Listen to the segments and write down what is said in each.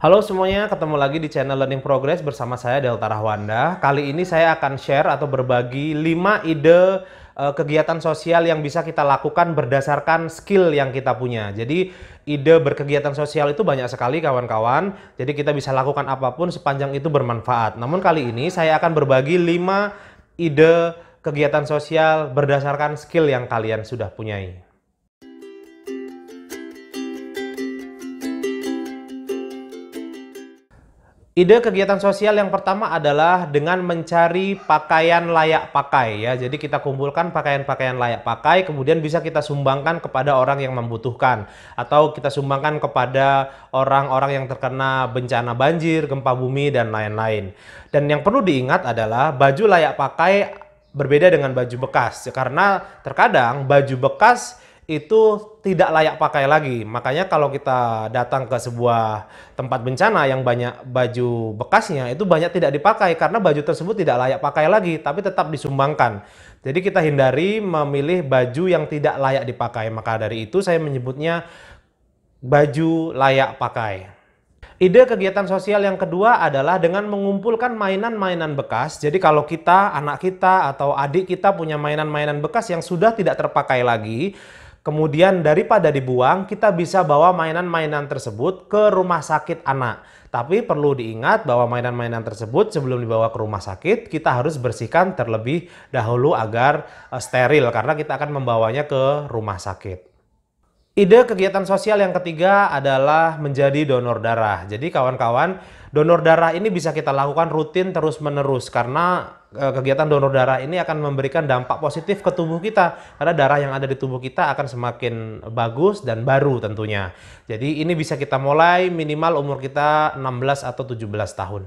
Halo semuanya, ketemu lagi di channel Learning Progress bersama saya Delta Rahwanda. Kali ini saya akan share atau berbagi 5 ide eh, kegiatan sosial yang bisa kita lakukan berdasarkan skill yang kita punya. Jadi ide berkegiatan sosial itu banyak sekali kawan-kawan. Jadi kita bisa lakukan apapun sepanjang itu bermanfaat. Namun kali ini saya akan berbagi 5 ide kegiatan sosial berdasarkan skill yang kalian sudah punyai. Ide kegiatan sosial yang pertama adalah dengan mencari pakaian layak pakai ya. Jadi kita kumpulkan pakaian-pakaian layak pakai kemudian bisa kita sumbangkan kepada orang yang membutuhkan atau kita sumbangkan kepada orang-orang yang terkena bencana banjir, gempa bumi dan lain-lain. Dan yang perlu diingat adalah baju layak pakai berbeda dengan baju bekas karena terkadang baju bekas itu tidak layak pakai lagi. Makanya kalau kita datang ke sebuah tempat bencana yang banyak baju bekasnya itu banyak tidak dipakai karena baju tersebut tidak layak pakai lagi tapi tetap disumbangkan. Jadi kita hindari memilih baju yang tidak layak dipakai. Maka dari itu saya menyebutnya baju layak pakai. Ide kegiatan sosial yang kedua adalah dengan mengumpulkan mainan-mainan bekas. Jadi kalau kita, anak kita, atau adik kita punya mainan-mainan bekas yang sudah tidak terpakai lagi, Kemudian daripada dibuang, kita bisa bawa mainan-mainan tersebut ke rumah sakit anak. Tapi perlu diingat bahwa mainan-mainan tersebut sebelum dibawa ke rumah sakit, kita harus bersihkan terlebih dahulu agar eh, steril karena kita akan membawanya ke rumah sakit. Ide kegiatan sosial yang ketiga adalah menjadi donor darah. Jadi kawan-kawan, donor darah ini bisa kita lakukan rutin terus-menerus karena Eh, kegiatan donor darah ini akan memberikan dampak positif ke tubuh kita karena darah yang ada di tubuh kita akan semakin bagus dan baru tentunya. Jadi ini bisa kita mulai minimal umur kita 16 atau 17 tahun.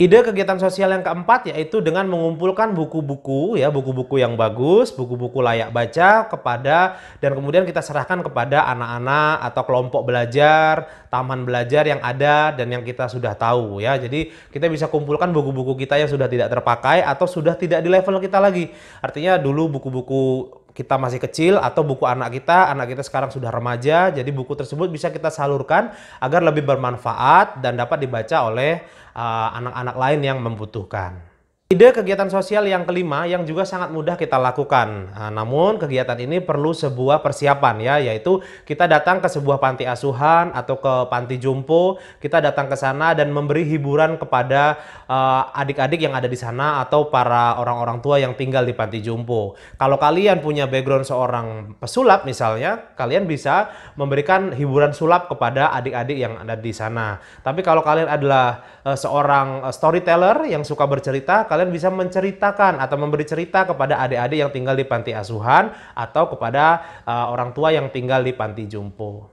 Ide kegiatan sosial yang keempat yaitu dengan mengumpulkan buku-buku ya, buku-buku yang bagus, buku-buku layak baca kepada dan kemudian kita serahkan kepada anak-anak atau kelompok belajar, taman belajar yang ada dan yang kita sudah tahu ya. Jadi kita bisa kumpulkan buku-buku kita yang sudah tidak terpakai atau sudah tidak di level kita lagi. Artinya dulu buku-buku kita masih kecil atau buku anak kita, anak kita sekarang sudah remaja, jadi buku tersebut bisa kita salurkan agar lebih bermanfaat dan dapat dibaca oleh uh, anak-anak uh, lain yang membutuhkan. Ide kegiatan sosial yang kelima yang juga sangat mudah kita lakukan. Nah, namun kegiatan ini perlu sebuah persiapan ya, yaitu kita datang ke sebuah panti asuhan atau ke panti jompo, kita datang ke sana dan memberi hiburan kepada ah, adik-adik uh, yang ada di sana atau para orang-orang tua yang tinggal di panti jompo. Kalau kalian punya background seorang pesulap misalnya, kalian bisa memberikan hiburan sulap kepada adik-adik yang ada di sana. Tapi kalau kalian adalah uh, seorang eh, storyteller yang suka bercerita, kalian bisa menceritakan atau memberi cerita kepada adik-adik yang tinggal di panti asuhan atau kepada uh, orang tua yang tinggal di panti jompo.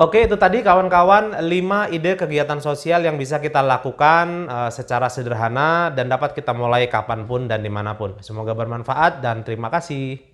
Oke, itu tadi kawan-kawan 5 ide kegiatan sosial yang bisa kita lakukan eh, secara sederhana dan dapat kita mulai kapanpun dan dimanapun. Semoga bermanfaat dan terima kasih.